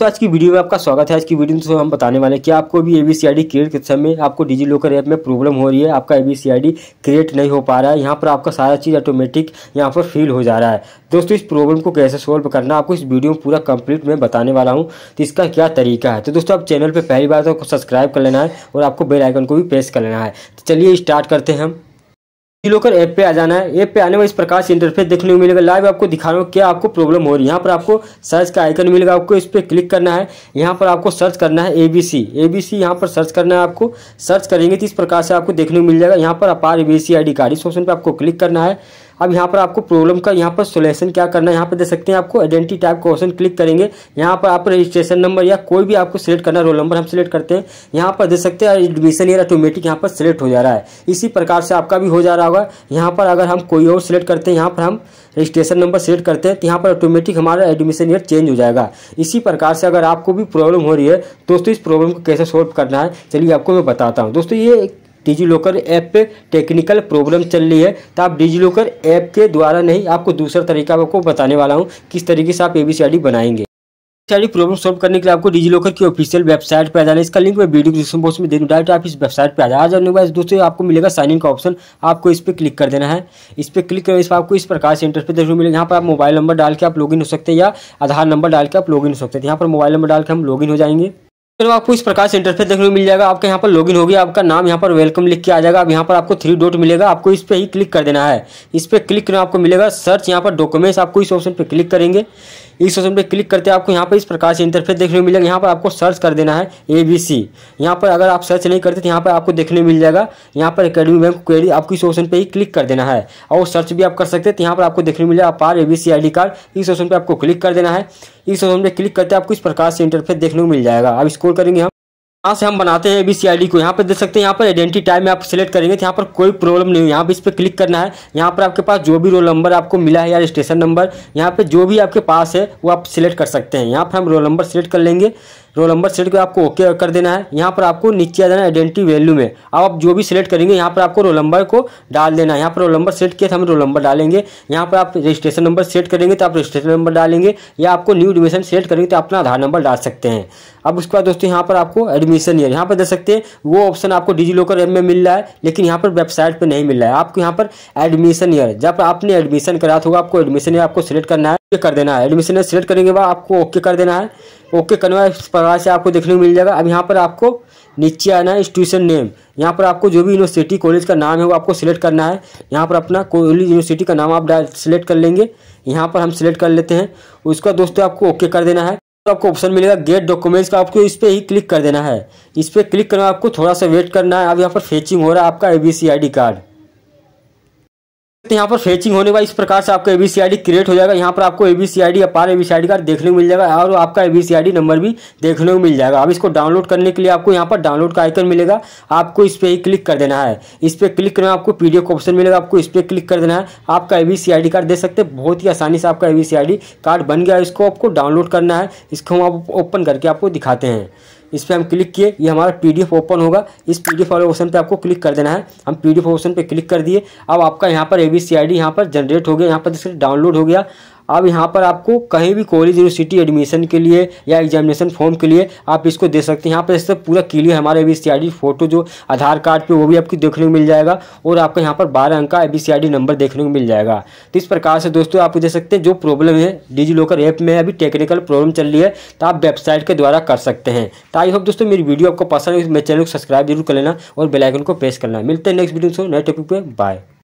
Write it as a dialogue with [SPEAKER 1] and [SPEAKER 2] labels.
[SPEAKER 1] तो आज की वीडियो में आपका स्वागत है आज की वीडियो में तो हम बताने वाले कि आपको भी डी क्रिएट के समय आपको डिजी लॉकर ऐप में प्रॉब्लम हो रही है आपका A B C D create नहीं हो पा रहा है यहाँ पर आपका सारा चीज़ ऑटोमेटिक यहाँ पर फील हो जा रहा है दोस्तों इस प्रॉब्लम को कैसे सॉल्व करना है आपको इस वीडियो में पूरा कंप्लीट मैं बताने वाला हूँ तो इसका क्या तरीका है तो दोस्तों आप चैनल पर पहली बार तो सब्सक्राइब कर लेना है और आपको बेलाइकन को भी प्रेस कर लेना है तो चलिए स्टार्ट करते हैं हम लॉकर ऐप पे आ जाना है ऐप पे आने में इस प्रकार से इंटरफेस देखने को मिलेगा लाइव आपको दिखा रहा हूँ क्या आपको प्रॉब्लम हो रही है यहाँ पर आपको सर्च का आइकन मिलेगा आपको इस पर क्लिक करना है यहाँ पर आपको सर्च करना है ए बी सी ए बी सी यहाँ पर सर्च करना है आपको सर्च करेंगे तो इस प्रकार से आपको देखने को मिल जाएगा यहाँ पर APAAR A B C I D card इस ऑप्शन पर आपको क्लिक करना है अब यहाँ पर आपको प्रॉब्लम का यहाँ पर सोल्यूशन क्या करना है यहाँ पर देख सकते हैं आपको आइडेंटिटी टाइप का ऑप्शन क्लिक करेंगे यहाँ पर आप रजिस्ट्रेशन नंबर या कोई भी आपको सिलेक्ट करना रोल नंबर हम सिलेक्ट करते हैं यहाँ पर देख सकते हैं एडमिशन ईयर ऑटोमेटिक यहाँ पर सिलेक्ट हो जा रहा है इसी प्रकार से आपका भी हो जा रहा होगा यहाँ पर अगर हम कोई और सिलेक्ट करते हैं यहाँ पर हम रजिस्ट्रेशन नंबर सेलेक्ट करते हैं तो यहाँ पर ऑटोमेटिक हमारा एडमिशन ईयर चेंज हो जाएगा इसी प्रकार से अगर आपको भी प्रॉब्लम हो रही है दोस्तों इस प्रॉब्लम को कैसे सॉल्व करना है चलिए आपको मैं बताता हूँ दोस्तों ये डिजी लॉकर ऐप पे टेक्निकल प्रॉब्लम चल रही है तो आप डिजी लॉकर ऐप के द्वारा नहीं आपको दूसरा तरीका आपको बताने वाला हूँ किस तरीके से आप ए बी बनाएंगे सारी प्रॉब्लम सॉल्व करने के लिए आपको डिजी लॉकर की ऑफिशियल वेबसाइट पर आ जाना इसका लिंक मैं वीडियो डिस्क्रिप्शन बॉक्स में दे दूँ डायरेक्ट आप इस वेबसाइट पर आ जाए जाने के बाद दोस्तों आपको मिलेगा साइन इन का ऑप्शन आपको इस पर क्लिक कर देना है इस पर क्लिक करें इस पर आपको इस प्रकार से इंटरफेस देखने मिलेगा यहाँ पर आप मोबाइल नंबर डाल के आप इन हो सकते हैं या आधार नंबर डाल के आप इन हो सकते हैं यहाँ पर मोबाइल नंबर डाल के हम इन हो जाएंगे फिर आपको इस प्रकार से इंटरफेस देखने को मिल जाएगा आपका यहाँ पर लॉगिन होगी आपका नाम यहाँ पर वेलकम लिख के आ जाएगा अब यहाँ पर आपको थ्री डॉट मिलेगा आपको इस पर ही क्लिक कर देना है इस पर क्लिक करना आपको मिलेगा सर्च यहाँ पर डॉक्यूमेंट्स आपको इस ऑप्शन पर क्लिक करेंगे इस ऑप्शन पर क्लिक करते आपको यहाँ पर इस प्रकार से इंटरफेस देखने को मिलेगा यहाँ पर आपको सर्च कर देना है ए बी सी यहाँ पर अगर आप सर्च नहीं करते तो यहाँ पर आपको देखने मिल जाएगा यहाँ पर अकेडमी बैंक क्वेरी आपको इस ऑप्शन पर ही क्लिक कर देना है और सर्च भी आप कर सकते हैं तो यहाँ पर आपको देखने मिल जाएगा APAAR A B C I D card इस ऑप्शन पर आपको क्लिक कर देना है इस ऑप्शन पे क्लिक करते हैं आपको इस प्रकार से इंटरफेस देखने को मिल जाएगा अब स्कोर करेंगे हम यहाँ से हम बनाते हैं बी डी को यहाँ पर देख सकते हैं यहाँ पर आइडेंटिटी टाइप में आप सेलेक्ट करेंगे तो यहाँ पर कोई प्रॉब्लम नहीं है यहाँ पर इस पर क्लिक करना है यहाँ पर आपके पास जो भी रोल नंबर आपको मिला है या स्टेशन नंबर यहाँ पर जो भी आपके पास है वो आप सिलेक्ट कर सकते हैं यहाँ पर हम रोल नंबर सेलेक्ट कर लेंगे रोल नंबर सेलेक्ट कर आपको ओके कर देना है यहाँ पर आपको नीचे आ जाना है आइडेंटिटी वैल्यू में अब आप जो भी सिलेक्ट करेंगे यहाँ पर आपको रोल नंबर को डाल देना है यहाँ पर रोल नंबर सेलेक्ट किया था हम रोल नंबर डालेंगे यहाँ पर आप रजिस्ट्रेशन नंबर सेट करेंगे तो आप रजिस्ट्रेशन नंबर डालेंगे या आपको न्यू एडमिशन सेलेक्ट करेंगे तो अपना आधार नंबर डाल सकते हैं अब उसके बाद दोस्तों यहाँ पर आपको एडमिशन ईयर यहाँ पर दे सकते हैं वो ऑप्शन आपको डिजी लॉकर ऐप में मिल रहा है लेकिन यहाँ पर वेबसाइट पर नहीं मिल रहा है आपको यहाँ पर एडमिशन ईयर जब आपने एडमिशन करा होगा आपको एडमिशन ईयर आपको सिलेक्ट करना है ओके कर देना है एडमिशन सेलेक्ट करेंगे बाद आपको ओके कर देना है ओके करने बाद इस प्रकार से आपको देखने को मिल जाएगा अब यहाँ पर आपको नीचे आना है इंस्टीट्यूशन नेम यहाँ पर आपको जो भी यूनिवर्सिटी कॉलेज का नाम है वो आपको सिलेक्ट करना है यहाँ पर अपना कॉलेज यूनिवर्सिटी का नाम आप सिलेक्ट कर लेंगे यहाँ पर हम सिलेक्ट कर लेते हैं उसका दोस्तों आपको ओके कर देना है तो आपको ऑप्शन मिलेगा गेट डॉक्यूमेंट्स का आपको इस पर ही क्लिक कर देना है इस पर क्लिक करना आपको थोड़ा सा वेट करना है अब यहाँ पर फेचिंग हो रहा है आपका A B C I D card तो यहाँ पर फेचिंग होने वाली इस प्रकार से आपका एबीसीआईडी क्रिएट हो जाएगा यहाँ पर आपको एबीसीआईडी पार एबीसीआईडी कार्ड देखने को मिल जाएगा और आपका एबीसीआईडी नंबर भी देखने को मिल जाएगा अब इसको डाउनलोड करने के लिए आपको यहाँ पर डाउनलोड का आइकन मिलेगा आपको इस पर ही क्लिक कर देना है इस पर क्लिक करना आपको पी का ऑप्शन मिलेगा आपको इस पर क्लिक कर देना है आपका एबीसीआईडी कार्ड दे सकते हैं बहुत ही आसानी से आपका एबीसीआईडी कार्ड बन गया इसको आपको डाउनलोड करना है इसको हम आप ओपन करके आपको दिखाते हैं इस पर हम क्लिक किए ये हमारा पीडीएफ ओपन होगा इस पीडीएफ वाले ऑप्शन पे आपको क्लिक कर देना है हम पीडीएफ ऑप्शन पे क्लिक कर दिए अब आपका यहाँ पर ए बी सी आई डी यहाँ पर जनरेट हो गया यहाँ पर जैसे डाउनलोड हो गया अब यहाँ पर आपको कहीं भी कॉलेज यूनिवर्सिटी एडमिशन के लिए या एग्जामिनेशन फॉर्म के लिए आप इसको दे सकते हैं यहाँ पर इससे पूरा क्लियर हमारे ए बी फोटो जो आधार कार्ड पे वो भी आपको देखने को मिल जाएगा और आपको यहाँ पर बारह अंक का ए नंबर देखने को मिल जाएगा तो इस प्रकार से दोस्तों आप दे सकते हैं जो प्रॉब्लम है डिजी लॉकर ऐप में अभी टेक्निकल प्रॉब्लम चल रही है तो आप वेबसाइट के द्वारा कर सकते हैं तो आई होप दोस्तों मेरी वीडियो आपको पसंद है तो मेरे चैनल को सब्सक्राइब जरूर कर लेना और बेलाइकन को प्रेस करना मिलते हैं नेक्स्ट वीडियो तो नए टॉपिक पर बाय